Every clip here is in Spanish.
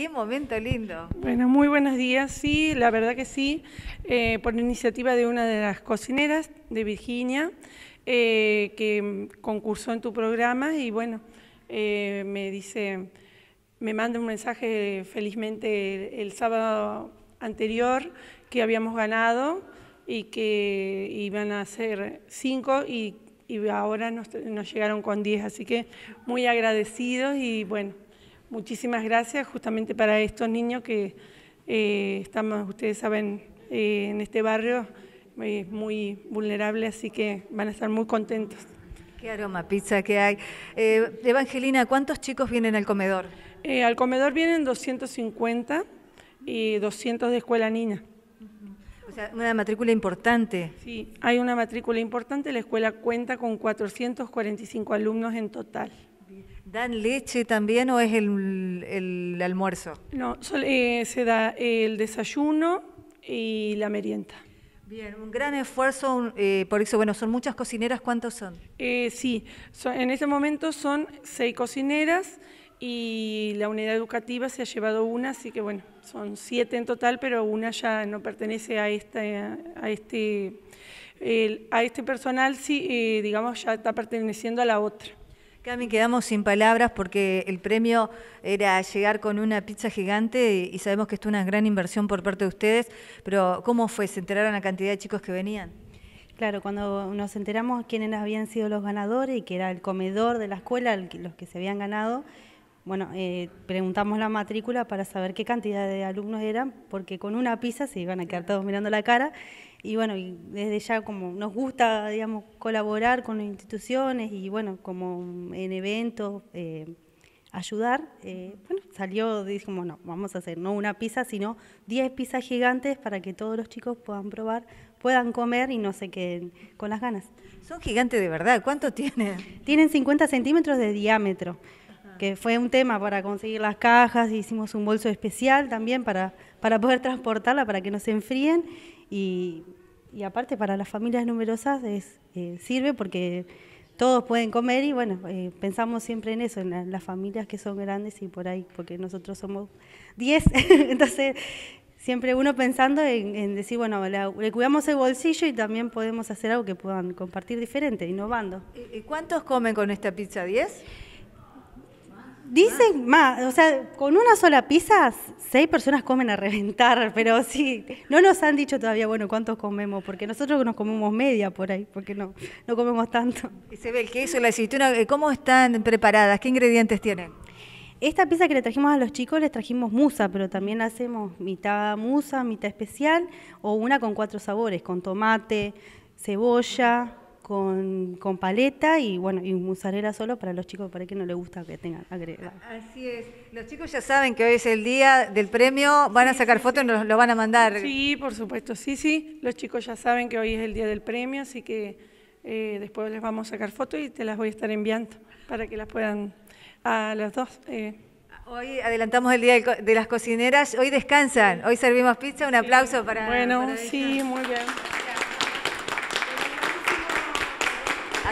Qué momento lindo. Bueno, muy buenos días. Sí, la verdad que sí, eh, por iniciativa de una de las cocineras de Virginia, eh, que concursó en tu programa y bueno, eh, me dice, me manda un mensaje felizmente el, sábado anterior que habíamos ganado y que iban a ser cinco y, ahora nos, nos, llegaron con diez, así que muy agradecidos y bueno, muchísimas gracias justamente para estos niños que eh, estamos, ustedes saben, eh, en este barrio eh, es muy vulnerable, así que van a estar muy contentos. Qué aroma pizza que hay. Evangelina, ¿cuántos chicos vienen al comedor? al comedor vienen 250 y 200 de escuela niña. O sea, una matrícula importante. Sí, hay una matrícula importante. La escuela cuenta con 445 alumnos en total. ¿Dan leche también o es el, almuerzo? No, eh, se da el desayuno y la merienda. Bien, un gran esfuerzo, eh, por eso, bueno, son muchas cocineras, ¿cuántos son? Eh, sí, en este momento son seis cocineras y la unidad educativa se ha llevado una, así que bueno, son siete en total, pero una ya no pertenece a, esta, a este, a este personal, sí, digamos, ya está perteneciendo a la otra. Cami, quedamos sin palabras porque el premio era llegar con una pizza gigante y sabemos que esto es una gran inversión por parte de ustedes, pero ¿cómo fue? ¿Se enteraron la cantidad de chicos que venían? Claro, cuando nos enteramos quiénes habían sido los ganadores y que era el comedor de la escuela los que se habían ganado, bueno, eh, preguntamos la matrícula para saber qué cantidad de alumnos eran, porque con una pizza se iban a quedar todos mirando la cara. Y bueno, y desde ya como nos gusta, digamos, colaborar con instituciones y bueno, como en eventos, eh, ayudar, eh, bueno, salió, dijimos, no, vamos a hacer no una pizza, sino 10 pizzas gigantes para que todos los chicos puedan probar, puedan comer y no se queden con las ganas. Son gigantes de verdad, ¿cuánto tienen? Tienen 50 centímetros de diámetro que fue un tema para conseguir las cajas, hicimos un bolso especial también para, poder transportarla, para que no se enfríen y, aparte para las familias numerosas es, eh, sirve porque todos pueden comer y bueno, eh, pensamos siempre en eso, en, las familias que son grandes y por ahí, porque nosotros somos 10, entonces siempre uno pensando en, decir, bueno, le cuidamos el bolsillo y también podemos hacer algo que puedan compartir diferente, innovando. ¿Y cuántos comen con esta pizza 10? Dicen más, o sea, con una sola pizza seis personas comen a reventar, pero sí, no nos han dicho todavía, bueno, cuántos comemos, porque nosotros nos comemos media por ahí, porque no, no comemos tanto. Y se ve el queso, la aceituna, eh, ¿cómo están preparadas? ¿Qué ingredientes tienen? Esta pizza que le trajimos a los chicos les trajimos musa, pero también hacemos mitad musa, mitad especial, o una con cuatro sabores, con tomate, cebolla, con, paleta y bueno, y musarela solo para los chicos para que no les gusta que tengan agregado. Así es. Los chicos ya saben que hoy es el día del premio, van a sacar fotos y nos lo van a mandar. Sí, por supuesto, sí, sí. Los chicos ya saben que hoy es el día del premio, así que eh, después les vamos a sacar fotos y te las voy a estar enviando para que las puedan a los dos. Eh. Hoy adelantamos el día de las cocineras, hoy descansan, hoy servimos pizza, un aplauso para... Bueno, sí, muy bien.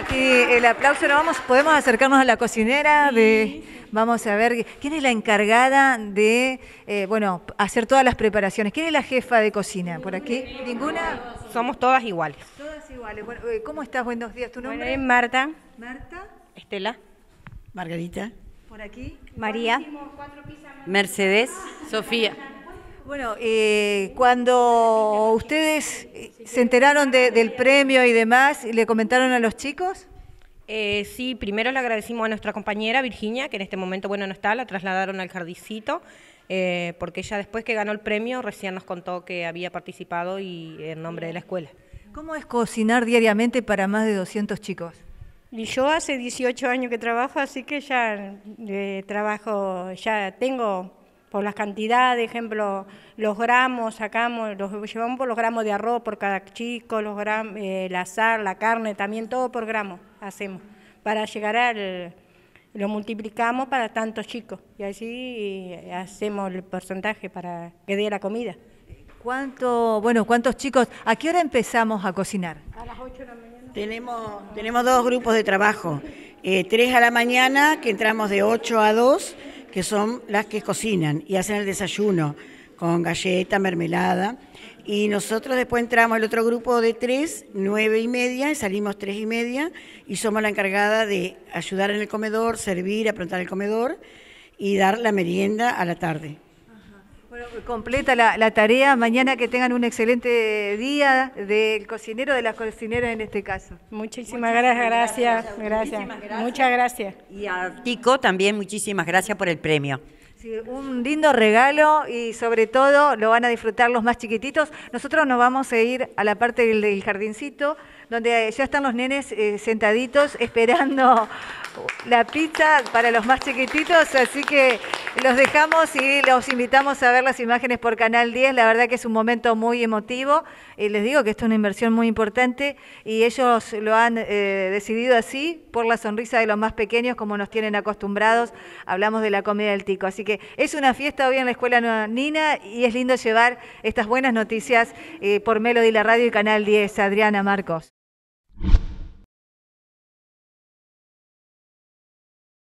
Aquí el aplauso, vamos, podemos acercarnos a la cocinera de, vamos a ver, ¿quién es la encargada de, eh, bueno, hacer todas las preparaciones? ¿Quién es la jefa de cocina por aquí? ¿Ninguna? Somos todas iguales. Todas iguales. Bueno, eh, ¿cómo estás? Buenos días, ¿tu nombre? Marta. Marta. Estela. Margarita. Por aquí. María. Mercedes. Ah. Sofía. Bueno, eh, cuando ustedes eh, se enteraron del premio y demás, ¿le comentaron a los chicos? Eh, sí, primero le agradecimos a nuestra compañera Virginia, que en este momento, bueno, no está, la trasladaron al jardicito, eh, porque ella después que ganó el premio recién nos contó que había participado y en nombre de la escuela. ¿Cómo es cocinar diariamente para más de 200 chicos? Y yo hace 18 años que trabajo, así que ya eh, trabajo, ya tengo por las cantidades, ejemplo, los gramos, sacamos, los llevamos por los gramos de arroz por cada chico, los gramos, el eh, azar, la carne, también todo por gramos hacemos, para llegar al, lo multiplicamos para tantos chicos y así eh, hacemos el porcentaje para que dé la comida. ¿Cuánto, bueno, cuántos chicos? ¿A qué hora empezamos a cocinar? A las 8 de la mañana. Tenemos, tenemos dos grupos de trabajo, eh, tres a la mañana, que entramos de 8 a 2, que son las que cocinan y hacen el desayuno con galleta, mermelada. Y nosotros después entramos el otro grupo de tres, nueve y media, y salimos tres y media, y somos la encargada de ayudar en el comedor, servir, aprontar el comedor y dar la merienda a la tarde completa la, tarea. Mañana que tengan un excelente día del cocinero, de las cocineras en este caso. Muchísimas, gracias, gracias, Muchas gracias. Y a Tico también muchísimas gracias por el premio. un lindo regalo y sobre todo lo van a disfrutar los más chiquititos. Nosotros nos vamos a ir a la parte del jardincito donde eh, ya están los nenes eh, sentaditos esperando la pizza para los más chiquititos, así que los dejamos y los invitamos a ver las imágenes por Canal 10, la verdad que es un momento muy emotivo, y les digo que esto es una inversión muy importante y ellos lo han eh, decidido así por la sonrisa de los más pequeños como nos tienen acostumbrados, hablamos de la comida del tico, así que es una fiesta hoy en la Escuela Nina y es lindo llevar estas buenas noticias por Melody, la radio y Canal 10, Adriana Marcos.